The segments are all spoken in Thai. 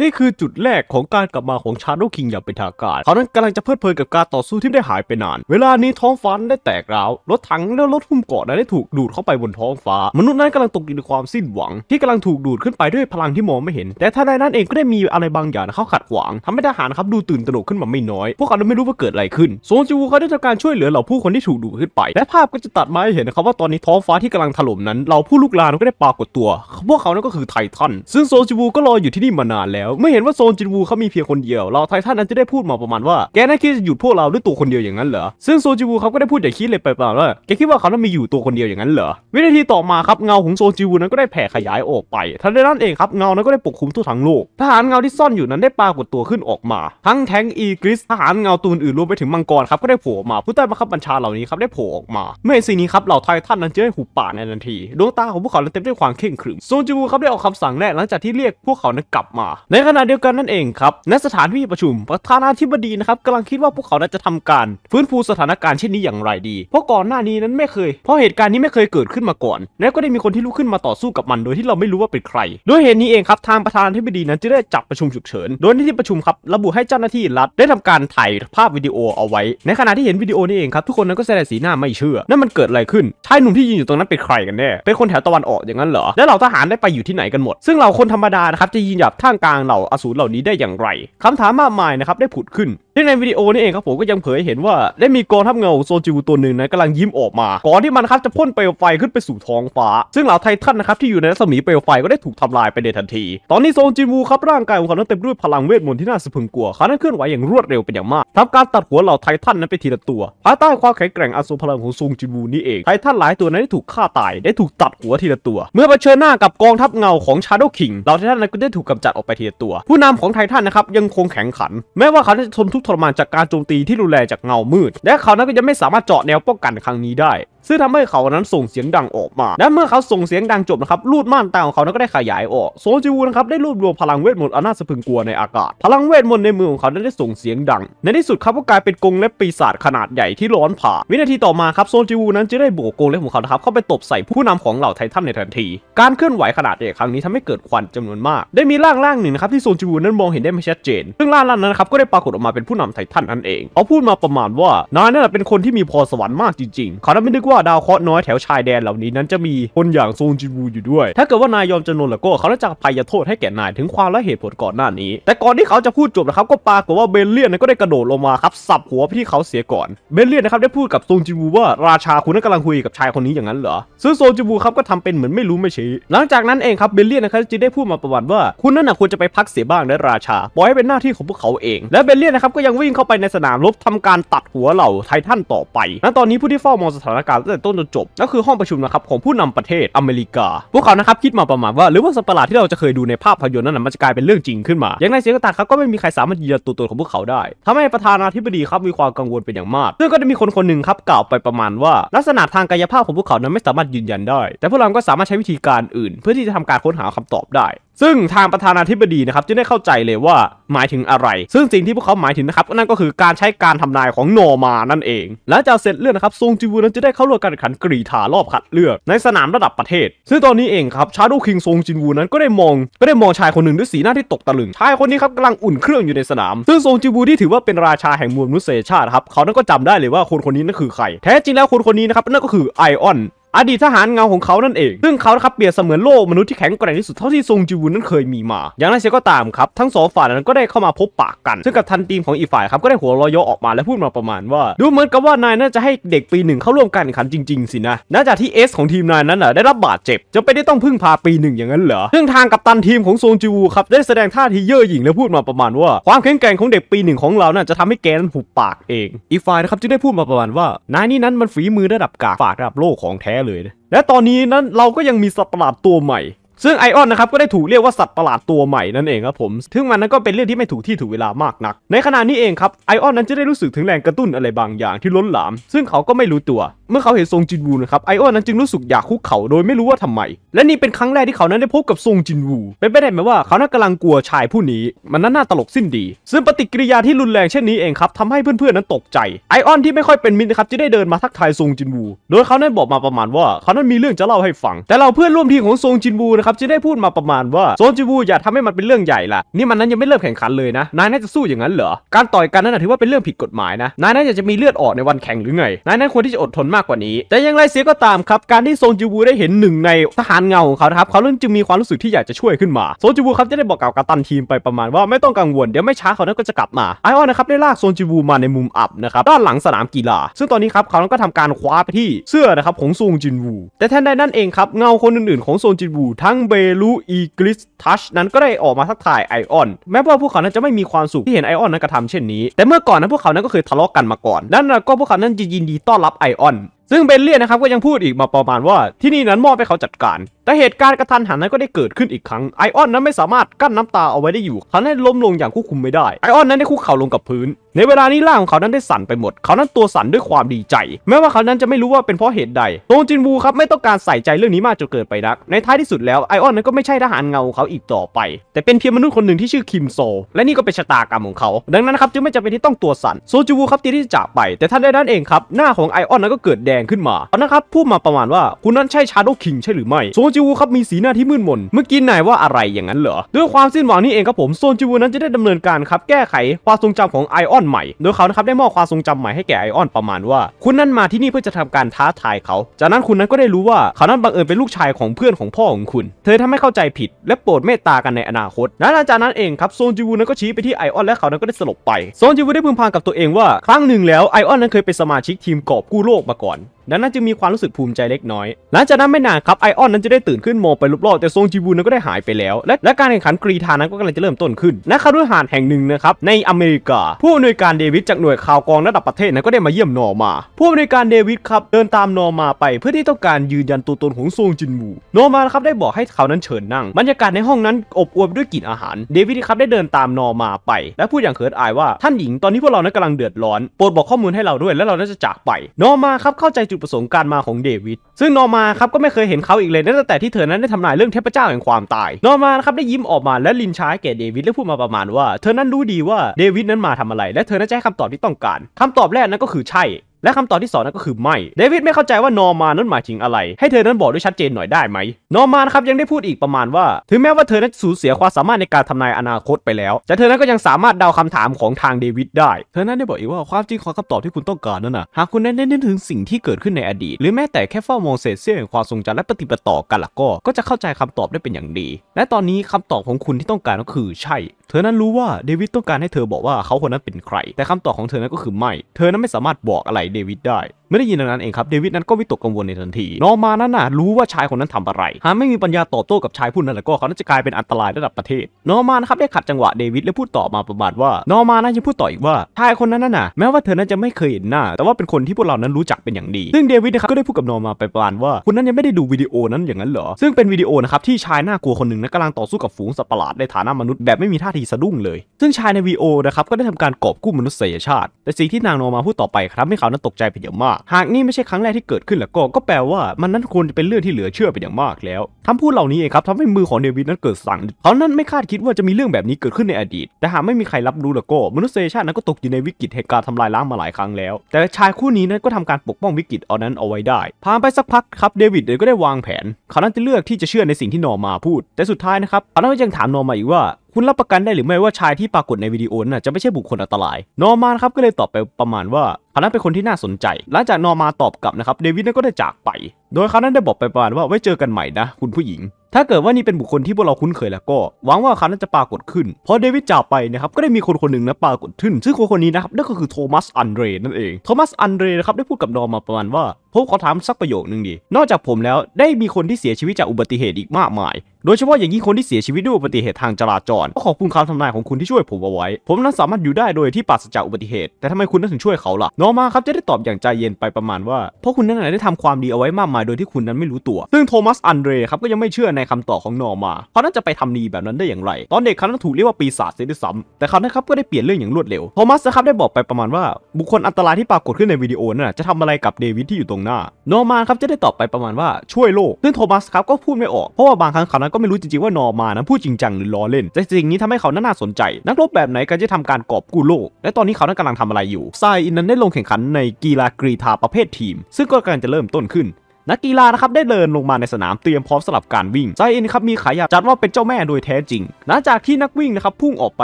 นี่คือจุดแรกของการกลับมาของชาโดล์คิงอย่างเป็นทางการเขานั้นกำลังจะเพลิดเพลินกับการต่อสู้ที่ได้หายไปนาน เวลานี้ท้องฟ้าได้แตกร้าว รถถังและรถหุ้มเกาะนั้นได้ถูกดูดเข้าไปบนท้องฟ้า มนุษย์นั้นกำลังตกอยู่ในความสิ้นหวัง ที่กำลังถูกดูดขึ้นไปด้วยพลังที่มองไม่เห็น แต่ท่าใดนั้นเองก็ได้มีอะไรบางอย่างเข้าขัดขวางทำให้ทหารครับดูตื่นตระหนกขึ้นมาไม่น้อย พวกเขาไม่รู้ว่าเกิดอะไรขึ้น โซนจูเขาได้ทำการช่วยเหลือเหล่าผู้คนที่ถูกดูดขึ้นไป และภาพก็จะตัดมาให้เห็นนะครับว่าตอนนี้ท้องฟ้าที่กำลังถล่มนั้นเหล่าผู้ลูกลานก็ได้ปรากฏตัว พวกเขานั้นก็คือไททัน ซึ่งโซนจูก็รออยู่ที่นี่มานานแล้วไม่เห็นว่าโซนจินวูเขามีเพียงคนเดียวเราไททันอันจะได้พูดมาประมาณว่า แกน่าคิดจะหยุดพวกเราด้วยตัวคนเดียวอย่างนั้นเหรอซึ่งโซนจินวูเขาก็ได้พูดอย่างคิดเลยไปเปล่าว่าแกคิดว่าเขาต้องมีอยู่ตัวคนเดียวอย่างนั้นเหรอวินาทีต่อมาครับเงาของโซนจินวูนั้นก็ได้แผ่ขยายออกไปทันใดนั้นเองครับเงานั้นก็ได้ปกคลุมทั่วทั้งโลกทหารเงาที่ซ่อนอยู่นั้นได้ปรากฏตัวขึ้นออกมา ทั้งแทงอีกริสทหารเงาตูนอื่นรวมไปถึงมังกรครับก็ได้โผล่มาผู้ใต้บังคับบัญชาเหล่านี้ครับได้โผล่ออกมาเมื่อสิ่งนี้ครับเหล่าไททันนั้นจะได้หุบปากในทันทีดวงตาของพวกเขาเต็มด้วยความเ่งรึมโซจิวูครับได้ออกคำสั่งแรกหลังจากที่เรียกพวกเขานั้นกลับมาในในขณะเดียวกันนั่นเองครับในสถานที่ประชุมประธานาธิบดีนะครับกำลังคิดว่าพวกเขาจะทำการฟื้นฟูสถานการณ์เช่นนี้อย่างไรดีเพราะก่อนหน้านี้นั้นไม่เคยเพราะเหตุการณ์นี้ไม่เคยเกิดขึ้นมาก่อน และก็ได้มีคนที่ลุกขึ้นมาต่อสู้กับมัน โดยที่เราไม่รู้ว่าเป็นใคร ด้วยเหตุนี้เองครับ ทางประธานาธิบดีนั้นจึงได้จับประชุมฉุกเฉินโดยในที่ประชุมครับระบุให้เจ้าหน้าที่รัฐได้ทำการถ่ายภาพวิดีโอเอาไว้ ในขณะที่เห็นวิดีโอนี้เองครับ ทุกคนนั้นก็แสดงสีหน้าไม่เชื่อนั่นมันเกิดอะไรขึ้นชายหนุ่มที่ยืนอยู่ตรงนั้นเป็นใครกันแน่เป็นคนแถวตะวันออกอย่างนั้นเหรอแลวเหล่าทหารได้ไปอยู่ที่ไหนกันหมดซึ่งเราคนธรรมดานะครับจะยืนหยับท่ามกลางเหล่าอสูรเหล่านี้ได้อย่างไร คำถามมากมายนะครับได้ผุดขึ้นซึ่งในวิดีโอนี่เองครับผมก็ยังเผยเห็นว่าได้มีกองทัพเงาโซจิวตัวหนึ่งนะกำลังยิ้มออกมา ก่อนที่มันครับจะพ่นเปลวไฟขึ้นไปสู่ท้องฟ้า ซึ่งเหล่าไททันนะครับที่อยู่ในรัศมีเปลวไฟก็ได้ถูกทำลายไปในทันที ตอนนี้โซจิวูครับร่างกายของเขาเต็มด้วยพลังเวทมนต์ที่น่าสะพรึงกลัวเขาน้เคลื่อนไหวอย่างรวดเร็วเป็นอย่างมากทำการตัดหัวเหล่าไททันนั้นไปทีละตัวภายใต้ความแข็งแกร่งอสูรพลังของโซจิวูนี่เองไททันหลายตัวนั้นได้ถูกฆ่าตายได้ถูกตัดหัวทีละตัว เมื่อเผชิญหน้ากับกองทัพเงาของชาร์โดคิงเหล่าไททันนั้นก็ได้ถูกกำจัดออกไปทีละตัว ผู้นำของไททันนะครับยังคงแข็งขัน แม้ว่าเขาจะทนทุกทรมานจากการโจมตีที่รุนแรงจากเงามืด และเขานั้นก็ยังไม่สามารถเจาะแนวป้องกันครั้งนี้ได้ซึ่งทำให้เขานั้นส่งเสียงดังออกมา และเมื่อเขาส่งเสียงดังจบนะครับลูดม่านตาของเขานั้นก็ได้ขยายออกโซจิวูนะครับได้รวบรวมพลังเวทมนต์อันน่าสะพึงกลัวในอากาศ พลังเวทมนต์ในมือของเขาได้ส่งเสียงดัง ในที่สุดเขาก็กลายเป็นกรงเล็บปีศาจขนาดใหญ่ที่ร้อนผ่า วินาทีต่อมาครับโซจิวูนั้นจะได้โบกกรงเล็บของเขาครับเข้าไปตบใส่ผู้นำของเหล่าไททันในทันที การเคลื่อนไหวขนาดใหญ่ครั้งนี้ทำให้เกิดควันจำนวนมาก ได้มีร่างร่างหนึ่งนะครับที่โซจิวูนั้นมองเห็นได้ไม่ชัดเจน ซึ่งร่างนั้นครับก็ได้ปรากฏออกมาเป็นผู้นำไททันนั่นเองเขาพูดมาประมาณว่านายนั่นเป็นคนที่มีพรสวรรค์มากจริงๆเขาั้ไม่นึกว่าาดาวเคราะห์น้อยแถวชายแดนเหล่านี้นั้นจะมีคนอย่างซงจินวูอยู่ด้วย ถ้าเกิดว่า นายยอมจำนนแล้วก็เขาจะภัยโทษให้แก่นายถึงความและเหตุผลก่อนหน้านี้ แต่ก่อนที่เขาจะพูดจบนะครับ ก็ปรากฏว่าเบลเลียนก็ได้กระโดดลงมาครับ สับหัวพี่เขาเสียก่อน เบลเลียนนะครับได้พูดกับซงจินวูว่าราชาคุณนั้นกำลังคุยกับชายคนนี้อย่างนั้นเหรอซึ่งซงจินวูครับก็ทำเป็นเหมือนไม่รู้ไม่ชี้ หลังจากนั้นเองครับเบลเลียนนะครับจึงได้พูดมาประวัติว่าคุณนั่นนะควรจะไปพักเสียบ้างนะราชา ปล่อยให้เป็นหน้าที่ของพวกเขาเองและเบลเลียนนะครับก็ยังวิ่งเข้าไปในสนามรบทำการตัดหัวเหล่าไททันต่อไปณตอนนี้ผู้ที่เฝ้ามองสถานการณ์ตั้งแต่ต้นจนจบ ก็คือห้องประชุมนะครับของผู้นำประเทศอเมริกา พวกเขานะครับคิดมาประมาณว่า หรือว่าสัตว์ประหลาดที่เราจะเคยดูในภาพพยนตร์นั้นมันจะกลายเป็นเรื่องจริงขึ้นมา อย่างไรเสียก็ตามครับ ก็ไม่มีใครสามารถยืนยันตัวตนของพวกเขาได้ ทำให้ประธานาธิบดีครับมีความกังวลเป็นอย่างมาก ซึ่งก็จะมีคนคนหนึ่งครับกล่าวไปประมาณว่า ลักษณะทางกายภาพของพวกเขานั้นไม่สามารถยืนยันได้ แต่พวกเราก็สามารถใช้วิธีการอื่น เพื่อที่จะทำการค้นหาคำตอบได้ซึ่ง ทางประธานาธิบดีนะครับจะได้เข้าใจเลยว่าหมายถึงอะไร ซึ่งสิ่งที่พวกเขาหมายถึงนะครับนั่นก็คือการใช้การทำนายของโนมานั่นเองหลังจากเสร็จเรื่องนะครับซงจิวูนั้นจะได้เข้าร่วมการแข่งขันกรีธารอบคัด เลือกในสนามระดับประเทศ ซึ่งตอนนี้เองครับชาดูคิงซงจินวูนั้นก็ได้มองก็ได้มองชายคนหนึ่งด้วยสีหน้าที่ตกตะลึงชายคนนี้ครับกำลังอุ่นเครื่องอยู่ในสนามซึ่งซงจิวูที่ถือว่าเป็นราชาแห่งมวลมนุษยชาติครับเขานั้นก็จำได้เลยว่าคนคนนี้นั่นคือใครแท้จริงแล้วคนคนนี้นะครับนั่นก็คือไอออนอดีตทหารเงาของเขานั่นเอง ซึ่งเขาครับเปรียบเสมือนโลกมนุษย์ที่แข็งแกร่งที่สุดเท่าที่ซงจีวุนนั้นเคยมีมา อย่างไรเสียก็ตามครับ ทั้งสองฝ่ายนั้นก็ได้เข้ามาพบปากกัน ซึ่งกับทันทีมของอีฝ่ายครับก็ได้หัวรอยโยออกมาและพูดมาประมาณว่า ดูเหมือนกับว่านายน่าจะให้เด็กปีหนึ่งเข้าร่วมการแข่งขันจริงๆ สินะน่าจะที่เอสของทีมนายนั้นน่ะได้รับบาดเจ็บจะไปได้ต้องพึ่งพาปีหนึ่งอย่างนั้นเหรอซึ่งทางกับตันทีมของซงจีวูครับได้แสดงท่าทีเย่อหยิ่งและพูดมาประมาณว่าความแข็งแกร่งของเด็กปีหนึ่งของเราน่ะจะทำให้แกนั้นหุบปากเองอีฝ่ายนะครับจึงได้พูดมาประมาณว่านายนี่นั้นมันฝีมือระดับกากฝากระดับโลกของแท้เลยและตอนนี้นั้นเราก็ยังมีสัตว์ประหลาดตัวใหม่ ซึ่งไอออนนะครับก็ได้ถูกเรียกว่าสัตว์ประหลาดตัวใหม่นั่นเองครับผม ซึ่งมันนั้นก็เป็นเรื่องที่ไม่ถูกที่ถูกเวลามากนัก ในขณะนี้เองครับไอออนนั้นจะได้รู้สึกถึงแรงกระตุ้นอะไรบางอย่างที่ล้นหลาม ซึ่งเขาก็ไม่รู้ตัวเมื่อเขาเห็นซงจินวูนะครับไอออนนั้นจึงรู้สึกอยากคุกเข่าโดยไม่รู้ว่าทำไม และนี่เป็นครั้งแรกที่เขานั้นได้พบกับซงจินวูเป็นไปได้ไหมว่าเขานั้นกำลังกลัวชายผู้นี้ มันนั้นน่าตลกสิ้นดี ซึ่งปฏิกิริยาที่รุนแรงเช่นนี้เองครับทำให้เพื่อนๆนั้นตกใจไอออนที่ไม่ค่อยเป็นมิตรนะครับจะได้เดินมาทักทายซงจินวูโดยเขานั้นบอกมาประมาณว่า เขานั้นมีเรื่องจะเล่าให้ฟัง แต่เราเพื่อนร่วมทีมของซงจินวูนะครับจะได้พูดมาประมาณว่าซงจินวู อย่าทำให้มันเป็นเรื่องใหญ่ล่ะนี่มันนั้นยังไม่เริ่มแข่งขันเลยนะนายน่าจะสู้อย่างนั้นเหรอการต่อยกันนั้นถือว่าเป็นเรื่องผิดกฎหมายนะนายนจะมีเลือดออกในวันแข่งหรือไงนายนั้นควรที่จะอดทนากกว่านี้แต่อย่างไรเสียก็ตามครับการที่โซงจูบูได้เห็นหนึ่งในทหารเงาของเขาครับเขาเริ่มจึงมีความรู้สึกที่อยากจะช่วยขึ้นมาโซจูบูครับจะได้บอกกับากัปตันทีมไปประมาณว่าไม่ต้องกังวลเดี๋ยวไม่ช้าเขานั้นก็จะกลับมาไอออนนะครับได้ลากโซจูบูมาในมุมอับนะครับด้านหลังสนามกีฬาซึ่งตอนนี้ครับเขาก็ทำการคว้าไปที่เสื้อนะครับของโซงจินวูแต่แทนใดนั่นเองครับเงาคนอื่น ๆของโซนจินวูทั้งเบลูอีกริสทัชนั้นก็ได้ออกมาทักทายไอออน แม้ว่าพวกเขานั้นจะไม่มีความสุขที่เห็นไอออนนั้นกระทำเช่นนี้ แต่เมื่อก่อนนั้นพวกเขานั้นก็เคยทะเลาะกันมาก่อนนั่นก็พวกเขานั้นยินดีต้อนรับไอออนซึ่งเบนเลียนนะครับก็ยังพูดอีกมาประมาณว่าที่นี่นั้นมอบให้เขาจัดการ แต่เหตุการณ์กระทันหันนั้นก็ได้เกิดขึ้นอีกครั้งไอออนนั้นไม่สามารถกั้นน้ำตาเอาไว้ได้อยู่เขาได้ล้มลงอย่างควบคุมไม่ได้ไอออนนั้นได้คุกเข่าลงกับพื้นในเวลานี้ร่างของเขานั้นได้สั่นไปหมด เขานั้นตัวสั่นด้วยความดีใจ แม้ว่าเขานั้นจะไม่รู้ว่าเป็นเพราะเหตุใดโตจินวูครับไม่ต้องการใส่ใจเรื่องนี้มากจนเกินไปนัก ในท้ายที่สุดแล้วไอออนนั้นก็ไม่ใช่ทหารเงาของเขาอีกต่อไป แต่เป็นเพียงมนุษย์คนหนึ่งที่ชื่อคิมโซและนี่ก็เป็นชะตากรรมของเขา ดังนั้นครับจึงไม่จำเป็นที่ต้องตัวสั่นโซจูวูครับที่จะจากไปแต่ท่านได้นั้นเองครับหน้าของไอออนนั้นก็เกิดแดงขึ้นมาเอานะครับพูดมาประมาณว่าคุณนั้นใช่ชาโดคิงใช่หรือไม่โซจูวูครับมีสีหน้าที่มืดมนเมื่อกี้นายว่าอะไรอย่างนั้นเหรอด้วยความสิ้นหวังนี่เองครับผมโซจูวูนั้นจะได้ดำเนินการครับแก้ไข ความทรงจำของไอออนใหม่โดยเขานะครับได้มอบความทรงจำใหม่ให้แก่ไอออนประมาณว่า คุณนั้นมาที่นี่เพื่อจะทำการท้าทายเขา จากนั้นคุณนั้นก็ได้รู้ว่าเขานั้นบังเอิญเป็นลูกชายของเพื่อนของพ่อของคุณ เธอทำให้เข้าใจผิด และโปรดเมตตากันในอนาคตและหลังจากนั้นเองครับโซนจิวูนั้นก็ชี้ไปที่ไอออน และเขานั้นก็ได้สลบไปโซนจิวูได้พึมพำกับตัวเองว่า ครั้งหนึ่งแล้วไอออนนั้นเคยเป็นสมาชิกทีมกอบกู้โลกมาก่อนดังนั้นจึงมีความรู้สึกภูมิใจเล็กน้อย หลังจากนั้นไม่นานครับไอออนนั้นจะได้ตื่นขึ้นมองไปรอบๆแต่ทรงจีบูนั้นก็ได้หายไปแล้ว และและการแข่งขันกรีธานั้นก็กำลังจะเริ่มต้นขึ้นณคารุหานแห่งหนึ่งนะครับ ในอเมริกา ผู้อำนวยการเดวิดจากหน่วยข่าวกอง ระดับประเทศนั้นก็ได้มาเยี่ยมนอมา ผู้อำนวยการเดวิดครับเดินตามนอมาไป เพื่อที่ต้องการยืนยันตัวตนของทรงจินบูนอมาครับได้บอกให้เขานั้นเชิญนั่งบรรยากาศในห้องนั้นอบอวลด้วยกลิ่นอาหาร เดวิดครับได้เดินตามนอมาไป และพูดอย่างเขินอายว่าท่านหญิงตอนนี้พวกเรานั้นกำลังเดือดร้อน โปรดบอกข้อมูลให้เราด้วย แลวเราจะจากไปนอมาครับเข้าใจุดประสงค์การมาของเดวิดซึ่งนอมาครับก็ไม่เคยเห็นเขาอีกเลยตั้งแต่ที่เธอนั้นได้ทำนายเรื่องเทพเจ้าแห่งความตาย นอมาครับได้ยิ้มออกมาและลินช้าแก่เดวิดและพูดมาประมาณว่า เธอนั้นรู้ดีว่าเดวิดนั้นมาทำอะไร และเธอนั้นจะให้คำตอบที่ต้องการคำตอบแรกนั้นก็คือใช่และคำตอบที่2นั้นก็คือไม่เดวิดไม่เข้าใจว่านอร์มานนั้นหมายถึงอะไร ให้เธอนั้นบอกด้วยชัดเจนหน่อยได้ไหมนอร์มานครับยังได้พูดอีกประมาณว่า ถึงแม้ว่าเธอนั้นสูญเสียความสามารถในการทำนายอนาคตไปแล้ว แต่เธอนั้นก็ยังสามารถเดาคำถามของทางเดวิดได้ เธอนั้นได้บอกอีกว่าความจริงของคำตอบที่คุณต้องการนั้นนะหากคุณได้เน้นถึงสิ่งที่เกิดขึ้นในอดีตหรือแม้แต่แค่เฝ้ามองเศษเสี้ยวแห่งความทรงจำและปฏิปต่อกันล่ะก็ก็จะเข้าใจคำตอบได้เป็นอย่างดี และตอนนี้คำตอบของคุณที่ต้องการก็คือใช่ เธอนั้นรู้ว่าเดวิดต้องการให้เธอบอกว่าเขาคนนั้นเป็นใครแต่คำตอบของเธอนั้นก็คือไม่เธอนั้นไม่สามารถบอกอะไร David died. ไม่ได้ยินดังนั้นเองครับเดวิดนั้นก็วิตกกังวลในทันที นอมานั้นน่ะ รู้ว่าชายคนนั้นทำอะไร หากไม่มีปัญญาตอบโต้กับชายผู้นั้นแล้วก็เขาจะกลายเป็นอันตรายระดับประเทศ นอมานะครับได้ขัดจังหวะเดวิดและพูดต่อมาประมาณว่านอมานั้นยังพูดต่ออีกว่าชายคนนั้นน่ะแม้ว่าเธอนั้นจะไม่เคยเห็นหน้า แต่ว่าเป็นคนที่พวกเรานั้นรู้จักเป็นอย่างดีซึ่ง เดวิดนะครับก็ได้พูดกับนอมาไปประมาณว่าคุณนั้นยังไม่ได้ดูวิดีโอนั้นอย่างนั้นเหรอ ซึ่งเป็นวิดีโอนะครับที่ชายหน้ากลัวคนหนึ่งนนกำลังต่อสู้กับฝูงสัตว์ประหลาดในฐานะมนุษย์แบบไม่มีท่าทีสะดุ้งเลย ซึ่งชายในวีโอนะครับก็ได้ทำการกอบกู้มนุษยชาติแต่สิ่งที่นางนอมาพูดต่อไปครับให้เขานั้นตกใจเป็นอย่างมากหากนี่ไม่ใช่ครั้งแรกที่เกิดขึ้นแล้วก็ก็แปลว่ามันนั้นควรจะเป็นเรื่องที่เหลือเชื่อเป็นอย่างมากแล้วคำพูดเหล่านี้เองครับทำให้มือของเดวิดนั้นเกิดสั่งเขานั้นไม่คาดคิดว่าจะมีเรื่องแบบนี้เกิดขึ้นในอดีต แต่หากไม่มีใครรับรู้แล้วก็มนุษยชาตินั้นก็ตกอยู่ในวิกฤตเหตุการณ์ทำลายล้างมาหลายครั้งแล้ว แต่ชายคู่นี้นั้นก็ทำการปกป้องวิกฤตเอานั้นเอาไว้ได้ผ่านไปสักพักครับเดวิดเองก็ได้วางแผนเขานั้นจะเลือกที่จะเชื่อในสิ่งที่นอมาพูด แต่สุดท้ายนะครับเขานั้นยังถามนอมาอีกว่าคุณรับประกันได้หรือไม่ว่าชายที่ปรากฏในวิดีโอน่ะ จะไม่ใช่บุคคลอันตราย นอร์มานครับ ก็เลยตอบไปประมาณว่าเขานั้นเป็นคนที่น่าสนใจ หลังจากนอร์มานตอบกลับนะครับเดวิดนั้นก็ได้จากไป โดยเขานั้นได้บอกไปประมาณว่าไว้เจอกันใหม่นะ คุณผู้หญิงถ้าเกิดว่านี่เป็นบุคคลที่พวกเราคุ้นเคยแล้วก็ หวังว่าเขานั้นจะปรากฏขึ้นเพราะเดวิดจากไปนะครับก็ได้มีคนคนหนึ่งนะปรากฏขึ้นซึ่งคนคนนี้นะครับนั่นก็คือโทมัสอันเดรนั่นเองโทมัสอันเดรนะครับได้พูดกับนอมมาประมาณว่าผมขอถามสักประโยคนึงดีนอกจากผมแล้วได้มีคนที่เสียชีวิตจากอุบัติเหตุอีกมากมาย โดยเฉพาะอย่างยิ่งคนที่เสียชีวิตด้วยอุบัติเหตุทางจราจรก็ขอบคุณคำทำนายของคุณที่ช่วยผมเอาไว้ ผมนั้นสามารถอยู่ได้โดยที่ปราศจากอุบัติเหตุ แต่ทำไมคุณนั้นถึงช่วยเขาล่ะน้องมาครับจะได้ตอบอย่างใจเย็นไปประมาณว่าเพราะคุณนั้นได้ทำความดีเอาไว้มากมาย โดยที่คุณนั้นไม่รู้ตัว ซึ่งโทมัสอันเดรครับก็ยังไม่เชื่อในคำตอบของนอมาเขานั้นจะไปทำนีแบบนั้นได้อย่างไร ตอนเด็กเขานั้นถูกเรียกว่าปีศาจเซนยซัมแต่เขานะครับก็ได้เปลี่ยนเรื่องอย่างรวดเร็ว โทมัสนะครับได้บอกไปประมาณว่าบุคคลอันตรายที่ปรากฏขึ้นในวิดีโอนั่นจะทำอะไรกับเดวิดที่อยู่ตรงหน้า นอมานครับจะได้ตอบไปประมาณว่าช่วยโลก ซึ่งโทมัสครับก็พูดไม่ออก เพราะว่าบางครั้งเขานั้นก็ไม่รู้จริงๆว่านอมานั้นพูดจริงจังหรือล้อเล่น แต่สิ่งนี้ทำให้เขาน่าสนใจ นักรบแบบไหนกันจะทำการกอบกู้โลก และตอนนี้เขานั้นกำลังทำอะไรอยู่ ไซอินนั้นได้ลงแข่งขันในกีฬากรีธาประเภททีม ซึ่งก็กำลังจะเริ่มต้นขึ้นนักกีฬานะครับได้เดินลงมาในสนามเตรียมพร้อมสำหรับการวิ่งไซอินครับ มีขายาจัดว่าเป็นเจ้าแม่โดยแท้จริงหลังจากที่นักวิ่งนะครับพุ่งออกไป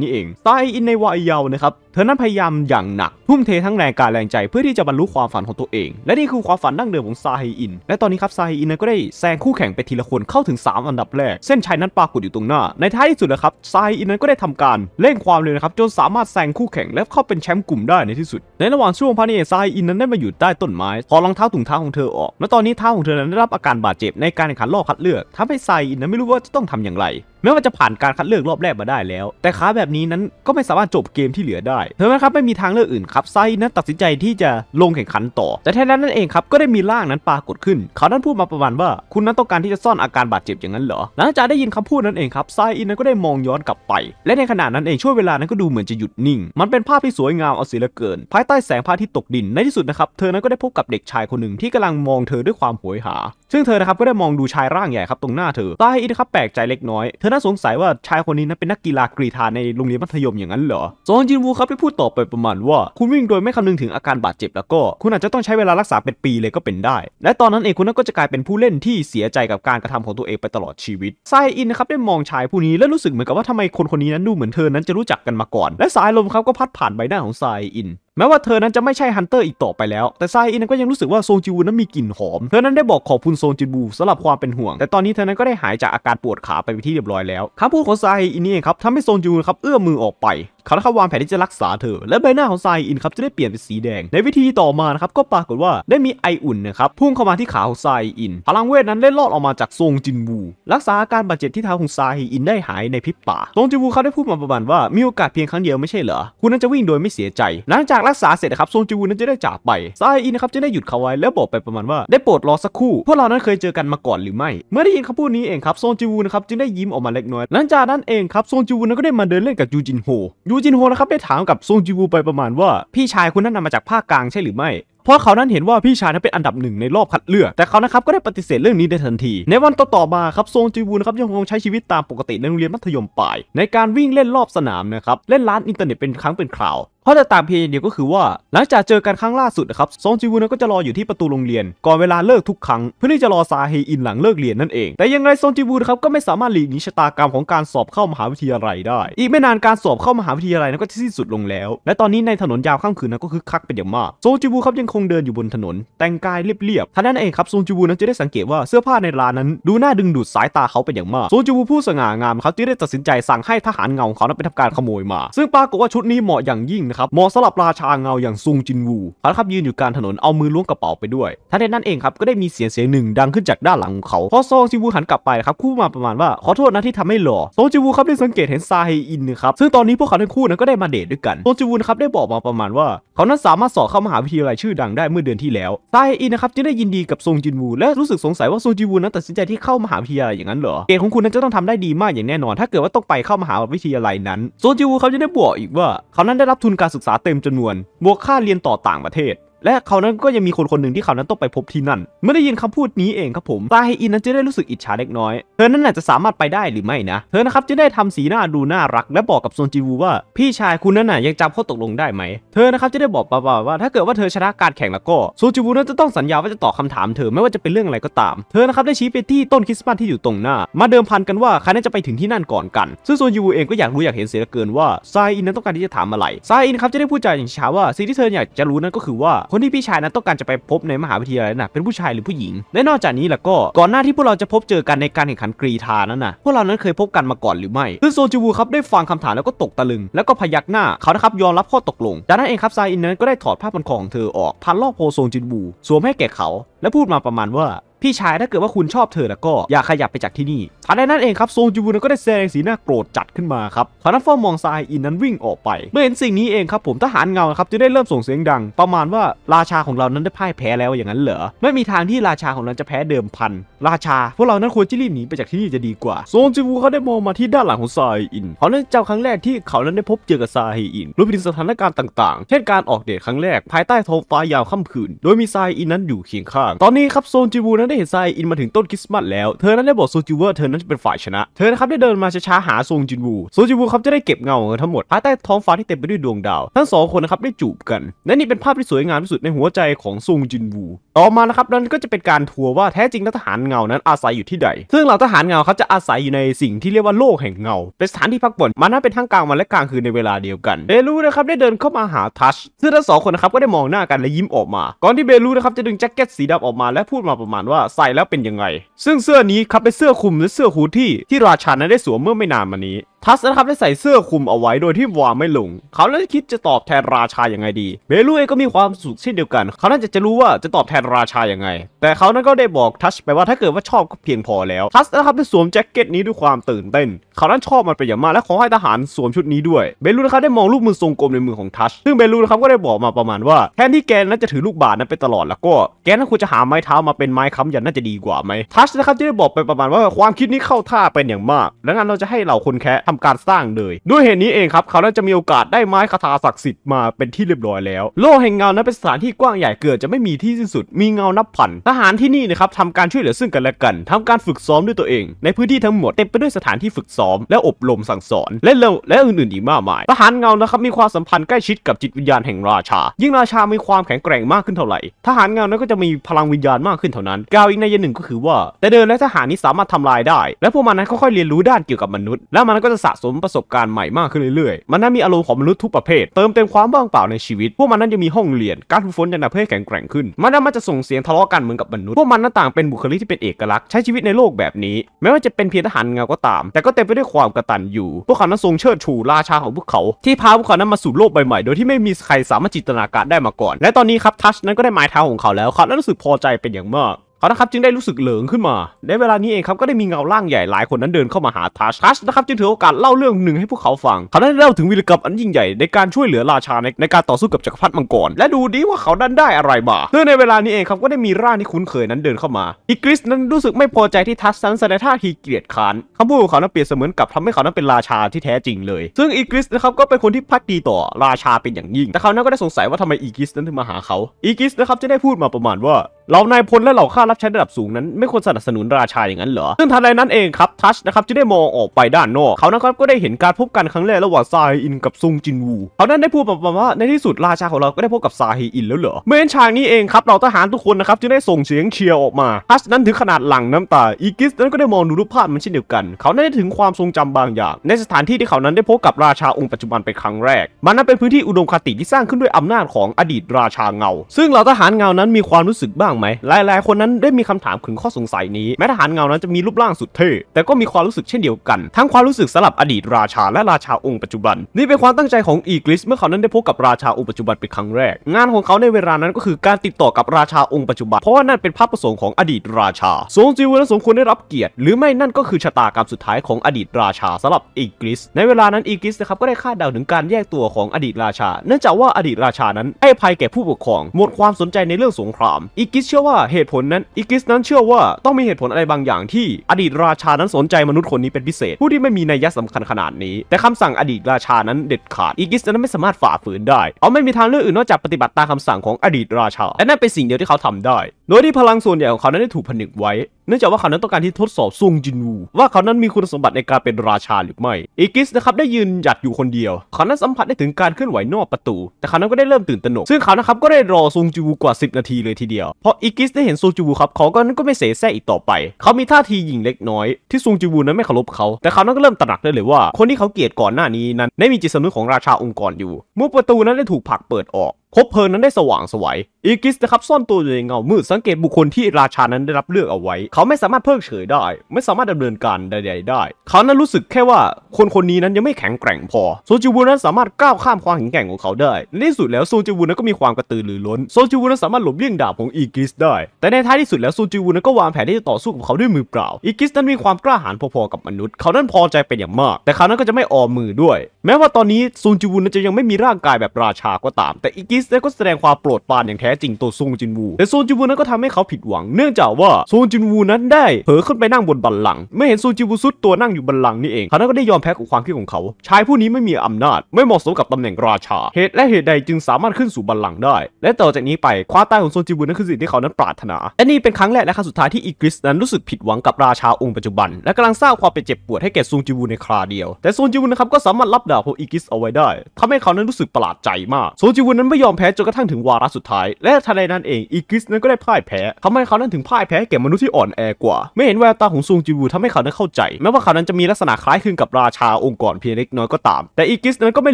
นี่เองไซอินในวัยเยาว์นะครับเธอนั้นพยายามอย่างหนักทุ่มเททั้งแรงกายแรงใจเพื่อที่จะบรรลุความฝันของตัวเอง และนี่คือความฝันดั้งเดิมของ ซาฮีอิน และตอนนี้ครับซาฮีอินก็ได้แซงคู่แข่งไปทีละคนเข้าถึง 3 อันดับแรก เส้นชัยนั้นปรากฏอยู่ตรงหน้า ในท้ายที่สุดนะครับซาฮีอินนั้นก็ได้ทำการเร่งความเร็วนะครับจนสามารถแซงคู่แข่งและเข้าเป็นแชมป์กลุ่มได้ในที่สุด ในระหว่างช่วงพานิเอซาฮีอินนั้นได้มาอยู่ใต้ต้นไม้พอรองเท้าถุงเท้าของเธอออกและตอนนี้เท้าของเธอนั้นได้รับอาการบาดเจ็บในการแข่งขันรอบคัดเลือกทำให้ซาฮีอินนั้นไม่รู้ว่าจะต้องทำอย่างไรแม้ว่าจะผ่านการคัดเลือกรอบแรกมาได้แล้ว แต่ขาแบบนี้นั้นก็ไม่สามารถจบเกมที่เหลือได้เพรนะครับไม่มีทางเลือกอื่นครับไซนั้นตัดสินใจที่จะลงแข่งขันต่อ แต่แท้นั้นนั่นเองครับก็ได้มีร่างนั้นปรากฏขึ้น เขานั้นพูดมาประมาณว่าคุณนั้นต้องการที่จะซ่อนอาการบาดเจ็บอย่างนั้นเหรอ หลังจากได้ยินคำพูดนั้นเองครับไซอินนั้นก็ได้มองย้อนกลับไป และในขณะนั้นเองช่วงเวลานั้นก็ดูเหมือนจะหยุดนิ่ง มันเป็นภาพที่สวยงามเอาเสียเหลือเกิน ภายใต้แสงพระที่ตกดิน ในที่สุดนะครับเธอนั้นก็ได้พบกับเด็กชายคนหนึ่งที่กำลังมองเธอด้วยความโหยหา ซึ่งเธอนะครับก็ได้มองดูชายร่างใหญ่ครับตรงหน้าเธอไซอินครับแปลกใจเล็กน้อยเน่าสงสัยว่าชายคนนี้นั้นเป็นนักกีฬากรีฑาในโรงเรียนมัธยมอย่างนั้นเหรอซอนจินวูครับได้พูดต่อไปประมาณว่า คุณวิ่งโดยไม่คำนึงถึงอาการบาดเจ็บแล้วก็ คุณอาจจะต้องใช้เวลารักษาเป็นปีเลยก็เป็นได้ และตอนนั้นเองคุณนั้นก็จะกลายเป็นผู้เล่นที่เสียใจกับการกระทำของตัวเองไปตลอดชีวิตไซอินนะครับได้มองชายผู้นี้และรู้สึกเหมือนกับว่าทำไมคนคนนี้นั้นดูเหมือนเธอนั้นจะรู้จักกันมาก่อน และสายลมครับก็พัดผ่านใบหน้าของไซอินแม้ว่าเธอนั้นจะไม่ใช่ฮันเตอร์อีกต่อไปแล้ว แต่ไซอินก็ยังรู้สึกว่าโซจิวูนั้นมีกลิ่นหอม เธอนั้นได้บอกขอบคุณโซจิวูสำหรับความเป็นห่วง แต่ตอนนี้เธอนั้นก็ได้หายจากอาการปวดขาไปที่เรียบร้อยแล้ว คำพูดของไซอินนี่ครับ ทำให้โซจิวูครับ เอื้อมมือออกไปเขานะครัวางแผนที่จะรักษาเธอ และใบหน้าของไซอินครับจะได้เปลี่ยนเป็นสีแดง ในวิธีต่อมานะครับก็ปรากฏว่าได้มีไออุ่นนะครับพุ่งเข้ามาที่ขาของไซอิน พลังเวทนั้นได้ลอดออกมาจากทรงจินวูรักษาอาการบาดเจ็บที่เท้าของไซอินได้หายในพริบตาทรงจินวูเขาได้พูดมาประมาณว่า มีโอกาสเพียงครั้งเดียวไม่ใช่เหรอคุณนั้นจะวิ่งโดยไม่เสียใจ หลังจากรักษาเสร็จนะครับทรงจินวูนั้นจะได้จากไปไซอินนะครับจะได้หยุดเขาไว้แล้วบอกไปประมาณว่า ได้โปรดรอสักครู่พวกเรานั้นเคยเจอกันมาก่อนหรือไม่เมื่อได้ยินคำพูดนี้เองครับรงจิวูนะครับจึงได้ยิ้มออกมาเล็กน้อย หลังจากนั้นเองครับรงจิวูนั้นก็ได้มาเดินเล่นกับยูจินโฮยยูจินโฮนะครับได้ถามกับซงจิวู ไปประมาณว่า พี่ชายคุณนั้นนำมาจากภาคกลางใช่หรือไม่ เพราะเขานั้นเห็นว่าพี่ชายนั้นเป็นอันดับหนึ่งในรอบคัดเลือก แต่เขานะครับก็ได้ปฏิเสธเรื่องนี้ในทันที ในวันต่อๆมาครับโซงจีวูนะครับยังคงใช้ชีวิตตามปกติในโรงเรียนมัธยมปลาย ในการวิ่งเล่นรอบสนามนะครับเล่นร้านอินเทอร์เน็ตเป็นครั้งเป็นคราวข้อแตกตามเพียงอย่างเดียวก็คือว่า หลังจากเจอกันครั้งล่าสุดนะครับซองจีวูนั้นก็จะรออยู่ที่ประตูโรงเรียน ก่อนเวลาเลิกทุกครั้งเพื่อที่จะรอซาเฮอินหลังเลิกเรียนนั่นเอง แต่ยังไงซองจีวูนะครับก็ไม่สามารถหลีกหนีชะตากรรมของการสอบเข้ามหาวิทยาลัยได้ อีกไม่นานการสอบเข้ามหาวิทยาลัยนั้นก็จะสิ้นสุดลงแล้วและตอนนี้ในถนนยาวข้างคืนนั้นก็คึกคักเป็นอย่างมากซองจีวูครับยังคงเดินอยู่บนถนน แต่งกายเรียบๆท่านั้นเองครับซองจีวูนั้นจะได้สังเกตว่าเสื้อผ้าในร้านนั้น ดูน่าดึง ดูดสายตาเขาเป็นอย่างมากซองจิวูผู้สง่างามครับจึงได้ตัดสินใจสั่งให้ทหารเงาเขาเั้นไปทำการขโมยมาซึ่งปรากฏว่าชุดนี้เหมาะอย่างยิ่งะครับเหมาะสำหรับราชาเงาอย่างซุงจินวูเขาครับยืนอยู่กลางถนน เอามือล้วงกระเป๋าไปด้วยทันใดนั้นเองครับ ก็ได้มีเสียงเสียงหนึ่งดังขึ้นจากด้านหลังของเขา พอซองจินวูหันกลับไปครับ คู่มาประมาณว่าขอโทษนะที่ทำให้หล่อซองจินวูครับ ได้สังเกตเห็นซาเฮอินนะครับ ซึ่งตอนนี้พวกเขาทั้งคู่นั้นก็ได้มาเดทด้วยกันซองจินวูนะครับได้บอกมาประมาณว่า เขานั้นสามารถสอบเข้ามหาวิทยาลัยชื่อดังได้เมื่อเดือนที่แล้วซาเฮอินนะครับจึงได้ยินดีกับซงจินวู และรู้สึกสงสัยว่าซงจินวูนั้นตัดสินใจที่เข้ามหาวิทยาลัยอย่างนั้นเหรอเกฑ์ของคุณนั้นจะต้องทำได้ดีมากอย่างแน่นอน ถ้าเกิดว่าต้องไปเข้ามหาวิทยาลัยนั้นซงจินวูเขาจะได้บอกอีกว่า เขานั้นได้รับทุนการศึกษาเต็มจำนวน บวกค่าเรียนต่อต่างประเทศและเขานั้นก็ยังมีคนคนหนึ่งที่เขานั้นต้องไปพบที่นั่น เมื่อได้ยินคำพูดนี้เองครับผมตาไฮอินนั้นจะได้รู้สึกอิจฉาเล็กน้อย เธอนั้นอาจจะสามารถไปได้หรือไม่นะ เธอนะครับจะได้ทำสีหน้าดูน่ารัก และบอกกับโซนจิวูว่า พี่ชายคุณนั้นน่ะยังจำข้อตกลงได้ไหม เธอนะครับจะได้บอกปาาว่า ถ้าเกิดว่าเธอชนะการแข่งแล้วก็โซนจิวูนั้นจะต้องสัญญาว่าจะตอบคาถามเธอไม่ว่าจะเป็นเรื่องอะไรก็ตาม เธอนะครับได้ชี้ไปที่ต้นคริสต์มาสที่อยู่ตรงหน้า มาเดิมพันกันว่าใครน่าจะไปถึงที่นั่นก่อนกันซึ่งซนจิวูเองก็อยากรู้อยากเห็นเสียเกินว่าซอินนั้นต้องการที่จะถามอะไรซอินครับจะได้พูดจาอย่างช้าว่าสิ่งที่เธออยากจะรู้นั้นก็คือว่าคนที่พี่ชายนั้นต้องการจะไปพบในมหาวิทยาลัยน่ะเป็นผู้ชายหรือผู้หญิงและนอกจากนี้ล่ะก็ก่อนหน้าที่พวกเราจะพบเจอกันในการแข่งขันกรีธานั้นน่ะพวกเรานั้นเคยพบกันมาก่อนหรือไม่ซึ่งโซจูวูครับได้ฟังคำถามแล้วก็ตกตะลึงแล้วก็พยักหน้าเขานะครับยอมรับข้อตกลง จากนั้นเองครับซาอินนั้นก็ได้ถอดผ้าพันคอของเธอออกพันลอกโพโซจินบูสวมให้แก่เขา และพูดมาประมาณว่าพี่ชายถ้าเกิดว่าคุณชอบเธอแล้วก็อย่าขยับไปจากที่นี่ทันใดนั้นเองครับซงจูบุนก็ได้แสดงสีหน้าโกรธจัดขึ้นมาครับพนันฟอมมองซายอินนั้นวิ่งออกไปเมื่อเห็นสิ่งนี้เองครับผมทหารเงาครับจะได้เริ่มส่งเสียงดังประมาณว่าราชาของเรานั้นได้พ่ายแพ้แล้วอย่างนั้นเหรอไม่มีทางที่ราชาของเราจะแพ้เดิมพันราชาพวกเรานั้นควรจะรีบหนีไปจากที่นี่จะดีกว่าซงจูบุเขาได้มองมาที่ด้านหลังของซายอินเขานั้นจกครั้งแรกที่เขานั้นได้พบเจอกับซายอินรู้ถึงสถานการณ์ต่าง ๆ เช่นการออกเดทครั้งแรกภายใต้ท้องฟ้ายาวค่ำคืน โดยมีซายอินนั้นอยู่เคียงข้าง ตอนนี้ครับโซนจิบูนั้นได้เห็นไซอินมาถึงต้นคริสต์มาสแล้ว เธอนั้นได้บอกโซจิวเวอร์เธอนั้นจะเป็นฝ่ายชนะ เธอนะครับได้เดินมาช้าๆหาซงจินวูโซจินวูครับจะได้เก็บเงาของเธอทั้งหมด ภายใต้ท้องฟ้าที่เต็มไปด้วยดวงดาว ทั้งสองคนนะครับได้จูบกัน และนี่เป็นภาพที่สวยงามที่สุดในหัวใจของซงจินวูต่อมานะครับนั้นก็จะเป็นการทัวร์ว่าแท้จริงทหารเงานั้นอาศัยอยู่ที่ใด ซึ่งเหล่าทหารเงาเขาจะอาศัยอยู่ในสิ่งที่เรียกว่าโลกแห่งเงา เป็นสถานที่พักผ่อนมันน่าเป็นทั้งกลางวันและกลางคืนในเวลาเดียวกันเบลูนะครับได้เดินเข้ามาหาทัชซึ่งทั้งสองคนนะครับก็ได้มองหน้ากันและยิ้มออกมาก่อนที่เบลูนะครับจะดึงแจ็คเก็ตสีดำออกมาและพูดมาประมาณว่าใส่แล้วเป็นยังไง ซึ่งเสื้อนี้ครับเป็นเสื้อคลุมและเสื้อฮูดที่ ที่ราชานั้นได้สวมเมื่อไม่นานมานี้ทัสนะครับได้ใส่เสื้อคลุมเอาไว้โดยที่วางไม่ลง เขาเลยคิดจะตอบแทนราชาอย่างไงดีเบลูเองก็มีความสุขเช่นเดียวกัน เขาน่าจะจะรู้ว่าจะตอบแทนราชาอย่างไง แต่เขานั้นก็ได้บอกทัสไปว่าถ้าเกิดว่าชอบก็เพียงพอแล้วทัสนะครับได้สวมแจ็คเก็ตนี้ด้วยความตื่นเต้น เขานั้นชอบมันเป็นอย่างมากและขอให้ทหารสวมชุดนี้ด้วยเบลูนะครับได้มองลูกมือทรงกลมในมือของทัสซึ่งเบลูนะครับก็ได้บอกมาประมาณว่าแทนที่แกนั้นจะถือลูกบาศนั้นไปตลอดแล้วก็แกนั้นควรจะหาไม้เท้ามาเป็นไม้ค้ำยันน่าจะดีกว่าไหมทัสนะครับจะได้บอกไปประมาณว่าความคิดนี้เข้าท่าเป็นอย่างมากแล้วงั้นเราจะให้เหล่าคนแคะทำการสร้างเลยด้วยเหตุนี้เองครับเขาน่าจะมีโอกาสได้ไม้คาถาศักดิ์สิทธิ์มาเป็นที่เรียบร้อยแล้ว โลกแห่งเงานั้นเป็นสถานที่กว้างใหญ่เกิดจะไม่มีที่สิ้นสุด มีเงานับพัน ทหารที่นี่นะครับทำการช่วยเหลือซึ่งกันและกัน ทำการฝึกซ้อมด้วยตัวเองในพื้นที่ทั้งหมดเต็มไปด้วยสถานที่ฝึกซ้อมและอบรมสั่งสอน และเลและอื่นๆอีกมากมาย ทหารเงานะครับมีความสัมพันธ์ใกล้ชิดกับจิตวิญญาณแห่งราชา ยิ่งราชา มีความแข็งแกร่งมากขึ้นเท่าไหร่ทหารเงานั้นก็จะมีพลังวิญญาณมากขึ้นเท่านั้นกล่าวอีกในยันหนึ่งก็คือว่า แต่เดินและทหารนี้สามารถทำลายได้ และพวกมันนั้นค่อยๆเรียนรู้ด้านเกี่ยวกับมนุษย์และมันก็จะสะสมประสบการณ์ใหม่มากขึ้นเรื่อยๆ มันนั้นมีอารมณ์ของมนุษย์ทุกประเภท เติมเต็มความว่างเปล่าในชีวิต พวกมันนั้นจะมีห้องเรียน การฝึกฝนัะนำให้แข็งแกร่งขึ้น มันนั้นมันจะส่งเสียงทะเลาะกันเหมือนกับมนุษย์ พวกมันนั้นต่างเป็นบุคลิกที่เป็นเอกลักษณ์ใช้ชีวิตในโลกแบบนี้แม้ว่าจะเป็นเพียงทหารเงาก็ตาม แต่ก็เต็มไปด้วยความกตัญญูพวกเขานั้นทรงเชิดชูราชาของพวกเขาที่พาพวกเขานั้นมาสู่โลกใหม่ๆโดยที่ไม่มีใครสามารถจินตนาการได้มาก่อน และตอนนี้ครับทัชนั้นก็ได้หมายเท้าของเขาแล้วเขาบแ้ะรู้สึกพอใจเป็นอย่างมากเขานะครับจึงได้รู้สึกเหลิงขึ้นมา ในเวลานี้เองครับก็ได้มีเงาล่างใหญ่หลายคนนั้นเดินเข้ามาหาทัชทัชนะครับจึงถือโอกาสเล่าเรื่องหนึ่งให้พวกเขาฟังเขาได้เล่าถึงวีรกรรมอันยิ่งใหญ่ในการช่วยเหลือราชาในในการต่อสู้กับจักรพรรดิมังกรและดูดีว่าเขาดันได้อะไรมาเมื่อในเวลานี้เองครับก็ได้มีร่างที่คุ้นเคยนั้นเดินเข้ามา อีกริสนั้นรู้สึกไม่พอใจที่ทัชนั้นแสดงท่าทีเกลียดคานคำพูดของเขานั้นเปรียบเสมือนกับทำให้เขานั้นเป็นราชาที่แท้จริงเลย ซึ่งอีกริสนะครับก็เป็นคนที่พักดีต่อราชาเป็นอย่างยิ่งแต่เขานั้นก็ได้สงสัยว่าทาไมอีกิสนั้นถึงมาหาเขาอีกิสนะครับจะได้พูดมาประมาณว่าเหล่านายพลและเหล่าข้ารับใช้ระดับสูงนั้นไม่ควรสนับสนุนราชาอย่างนั้นเหรอซึ่งทันใดนั้นเองครับทัชนะครับจะได้มองออกไปด้านนอกเขานะครับก็ได้เห็นการพบกันครั้งแรกระหว่างซาฮีอินกับซุงจินวูเขานั้นได้พูดประมาณว่าในที่สุดราชาของเราก็ได้พบกับซาฮีอินแล้วเหรอ เมื่อฉากนี้เองครับเหล่าทหารทุกคนนะครับจึงได้ส่งเสียงเชียร์ออกมาทัชนั้นถึงขนาดหลั่งน้ำตาอีกิสนั้นก็ได้มองดูรูปภาพมันเช่นเดียวกัน เขาได้ถึงความทรงจำบางอย่าง ในสถานที่ที่เขานั้นได้พบกับราชาองค์ปัจจุบันเป็นครั้งแรกมันนั้นเป็นพื้นที่อุดมคติที่สร้างขึ้นด้วยอำนาจของอดีตราชาเงา ซึ่งเหล่าทหารเงานั้นมีความรู้สึกบ้าางไหมหลายๆ คนนั้นได้มีคำถามถึงข้อสงสัยนี้แม้ทหารเงา นั้นจะมีรูปร่างสุดเท่แต่ก็มีความรู้สึกเช่นเดียวกัน ทั้งความรู้สึกสลับอดีตราชาและราชาองค์ปัจจุบันนี่เป็นความตั้งใจของอีกลิส เมื่อเขานั้นได้พบกับราชาองค์ปัจจุบันเป็นครั้งแรก งานของเขาในเวลานั้นก็คือการติดต่อกับราชาองค์ปัจจุบัน เพราะว่านั่นเป็นภาพประสงค์ของอดีตราชาสงจิวและสมควรได้รับเกียรติหรือไม่นั่นก็คือชะตากรรมสุดท้ายของอดีตราชาสำหรับอีกลิส ในเวลานั้นอีกลิสนะครับก็ได้คาดเดาถึงการแยกตัวของอดีตราชาเนื่องจากว่าอดีตราชานั้นให้ภัยแก่ผู้ปกครองหมดความสนใจในเรื่องสงครามอีกลิสเชื่อว่าเหตุผลนั้นอิกิสนั้นเชื่อว่าต้องมีเหตุผลอะไรบางอย่างที่อดีตราชานั้นสนใจมนุษย์คนนี้เป็นพิเศษ ผู้ที่ไม่มีนัยสำคัญขนาดนี้ แต่คำสั่งอดีตราชานั้น เด็ดขาดอิกิสนั้นไม่สามารถฝ่าฝืนได้เขาไม่มีทางเลือกอื่นนอกจากปฏิบัติตามคาสั่งของอดีตราชา และนั่นเป็นสิ่งเดียวที่เขาทำได้โดยที่พลังส่วนใหญ่ของเขานั้นได้ถูกผนึกไว้ เนื่องจากว่าเขานั้นต้องการที่ทดสอบซุงจินวู ว่าเขานั้นมีคุณสมบัติในการเป็นราชาหรือไม่อีกิสนะครับได้ยืนหยัดอยู่คนเดียว เขานั้นสัมผัสได้ถึงการเคลื่อนไหวนอกประตู แต่เขานั้นก็ได้เริ่มตื่นตระหนก ซึ่งเขานะครับก็ได้รอซุงจินวูกว่า 10 นาทีเลยทีเดียวเพราะอีกิสได้เห็นซุงจินวูครับเขาก็นั้นก็ไม่เสแสร้งอีกต่อไป เขามีท่าทีหยิ่งเล็กน้อยที่ซุงจินวูนั้นไม่เคารพเขา แต่เขานั้นก็เริ่มตระหนักได้เลยว่าคนที่เขาเกลียดก่อนหน้านี้นั้นได้มีจิตสำนึกของราชาองค์กรอยู่เมื่อประตูนั้นได้ถูกผักเปิดออกคบเพลินนั้นได้สว่างสวยอีกิสนะครับ ซ่อนตัวอยู่ในเงา มืดสังเกตบุคคลที่ราชานั้นได้รับเลือกเอาไว้ เขาไม่สามารถเพิกเฉยได้ ไม่สามารถดำเนินการใดๆได้ เขานั้นรู้สึกแค่ว่า คนคนนี้นั้นยังไม่แข็งแกร่งพอโซจิวุนั้นสามารถก้าวข้ามความแข็งแกร่งของเขาได้ ในที่สุดแล้วโซจิวุนั้นก็มีความกระตือรือร้นโซจิวุนั้นสามารถหลบเลี่ยงดาบของอีกิส ได้ แต่ในท้ายที่สุดแล้วโซจิวุนั้นก็วางแผนที่จะต่อสู้กับเขาด้วยมือเปล่า อีกิสนั้นมีความกล้าหาญพอๆกับมนุษย์ เขานั้นพอใจเป็นอย่างมาก แต่เขานั้นก็จะไม่ออมมือด้วย แม้ว่าตอนนี้โซจิวุนั้นจะยังไม่มีร่างกายแบบราชาก็ตาม แต่อีกิสก็แสดงความโปรดปรานอย่างแท้จริงตัวซงจินวู แต่โซนจินวูนั้นก็ทำให้เขาผิดหวัง เนื่องจากว่าโซนจินวูนั้นได้ เผลอขึ้นไปนั่งบนบัลลังก์ไม่เห็นโซนจินวูซุดตัวนั่งอยู่บัลลังก์นี่เองเขาก็ได้ยอมแพ้กับความคิดของเขา ชายผู้นี้ไม่มีอำนาจ ไม่เหมาะสมกับตำแหน่งราชา เหตุและเหตุใดจึงสามารถขึ้นสู่บัลลังก์ได้ และต่อจากนี้ไปความตายของโซนจินวูนั้นคือสิ่งที่เขานั้นปรารถนาและนี่เป็นครั้งแรกและครั้งสุดท้ายที่อีกริสนั้นรู้สึกผิดหวังกับราชาองค์ปัจจุบัน และกำลังสร้างความเป็นเจ็บปวดให้แก่ซงจิวูในคราเดียวแต่ซงจิวูนะครับก็สามารถรับดาบของอีกริสเอาไว้ได้ ทำให้เขานั้นรู้สึกประหลาดใจมากซงจิวูนั้นไม่ยอมแพ้จนกระทั่งถึงวาระสุดท้ายและทันใดนั้นเองอีกิสนั้นก็ได้พ่ายแพ้ทำให้เขานั้นถึงพ่ายแพ้แก่มนุษย์ที่อ่อนแอกว่า ไม่เห็นแววตาของซูงจิวูทำให้เขานั้นเข้าใจแม้ว่าเขานั้นจะมีลักษณะคล้ายคลึงกับราชาองค์กรเพียงเล็กน้อยก็ตาม แต่อีกิสนั้นก็ไม่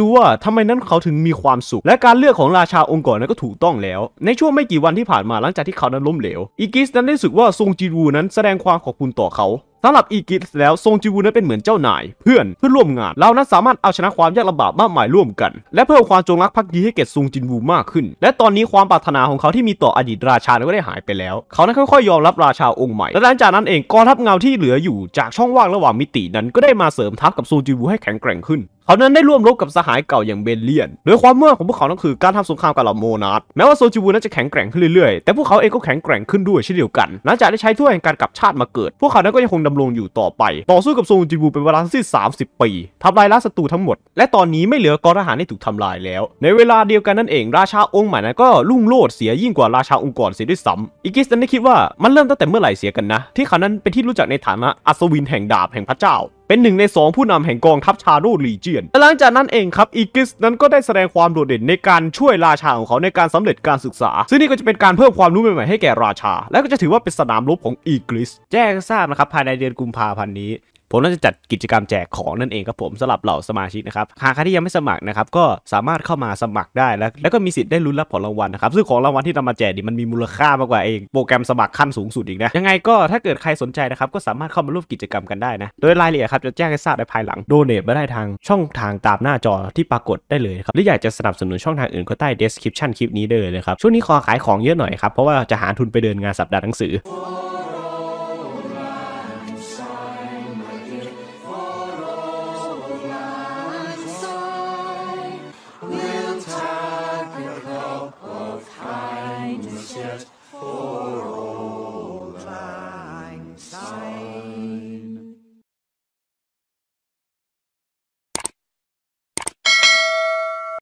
รู้ว่าทำไมนั้นเขาถึงมีความสุข และการเลือกของราชาองค์กรนั้นก็ถูกต้องแล้ว ในช่วงไม่กี่วันที่ผ่านมาหลังจากที่เขานั้นล้มเหลวอีกิสนั้นได้สึกว่าซูงจิวูนั้นแสดงความขอบคุณต่อเขาสำหรับอีกิสแล้วทรงจิวูนั้นเป็นเหมือนเจ้านาย เพื่อนเพื่อร่วมงาน เรานั้นสามารถเอาชนะความยากลำบากมากมายร่วมกัน และเพิ่มความจงรักภักดีให้เกศซงจินวูมากขึ้น และตอนนี้ความปรารถนาของเขาที่มีต่ออดีตราชาก็ได้หายไปแล้ว เขานั้นค่อยๆยอมรับราชาองค์ใหม่และหลังจากนั้นเอง กองทัพเงาที่เหลืออยู่ จากช่องว่างระหว่างมิตินั้นก็ได้มาเสริมทัพกับซงจินวูให้แข็งแกร่งขึ้นเขานั้นได้ร่วมรบกับสหายเก่าอย่างเบนเลียน โดยความมื่อของพวกเขานั้นคือการทำสงครามกับเหล่าโมนาร์แม้ว่าโซจิบูนั้นจะแข็งแกร่งขึ้นเรื่อยๆ แต่พวกเขาเองก็แข็งแกร่งขึ้นด้วยเช่นเดียวกัน หลังจากได้ใช้ถ้วยแห่งการกลับชาติมาเกิด พวกเขานั้นก็ยังคงดำรงอยู่ต่อไป ต่อสู้กับโซจิบูเป็นเวลาทิ้นสามสิบปีทำลายล้างศัตรูทั้งหมด และตอนนี้ไม่เหลือกองทหารที่ถูกทำลายแล้ว ในเวลาเดียวกันนั่นเอง ราชาองค์ใหม่นั้นก็ลุ่งโลดเสียยิ่งกว่าราชาองค์ก่อนเสียด้วยซ้ำอิกิสตันได้คิดว่ามันเริ่มตั้งแต่เมื่อไหร่เสียกันนะ ที่เขานั้นเป็นที่รู้จักในฐานะอัศวินแห่งดาบแห่งพระเจ้าเป็นหนึ่งใน 2 ผู้นำแห่งกองทัพชาโนลีเจียน และหลังจากนั้นเองครับอีกิสนั้นก็ได้แสดงความโดดเด่นในการช่วยราชาของเขาในการสำเร็จการศึกษา ซึ่งนี่ก็จะเป็นการเพิ่มความรู้ใหม่ๆ ให้แก่ราชา และก็จะถือว่าเป็นสนามรบของอีกิส แจ้งทราบนะครับภายในเดือนกุมภาพันธ์นี้ผมน่าจะจัดกิจกรรมแจกของนั่นเองครับผมสำหรับเหล่าสมาชิกนะครับหากใครที่ยังไม่สมัครนะครับก็สามารถเข้ามาสมัครได้ แล้วแล้วก็มีสิทธิ์ได้ลุ้นรับของรางวัลนะครับซึ่งของรางวัลที่นำมาแจกนี่มันมีมูลค่ามากกว่าเอง โปรแกรมสมัครขั้นสูงสุดอีกนะยังไงก็ถ้าเกิดใครสนใจนะครับก็สามารถเข้ามาร่วมกิจกรรมกันได้นะโดยรายละเอียดครับจะแจ้งให้ทราบในภายหลังโดเนทมาได้ทางช่องทางตามหน้าจอที่ปรากฏได้เลย ครับหรืออยากจะสนับสนุนช่องทางอื่นก็ใต้ description คลิปนี้ได้เลยครับช่วงนี้ขอขายของเยอะหน่อยครับเพราะว่าจะหาทุนไปเดินงานสัปดาห์หนังสือ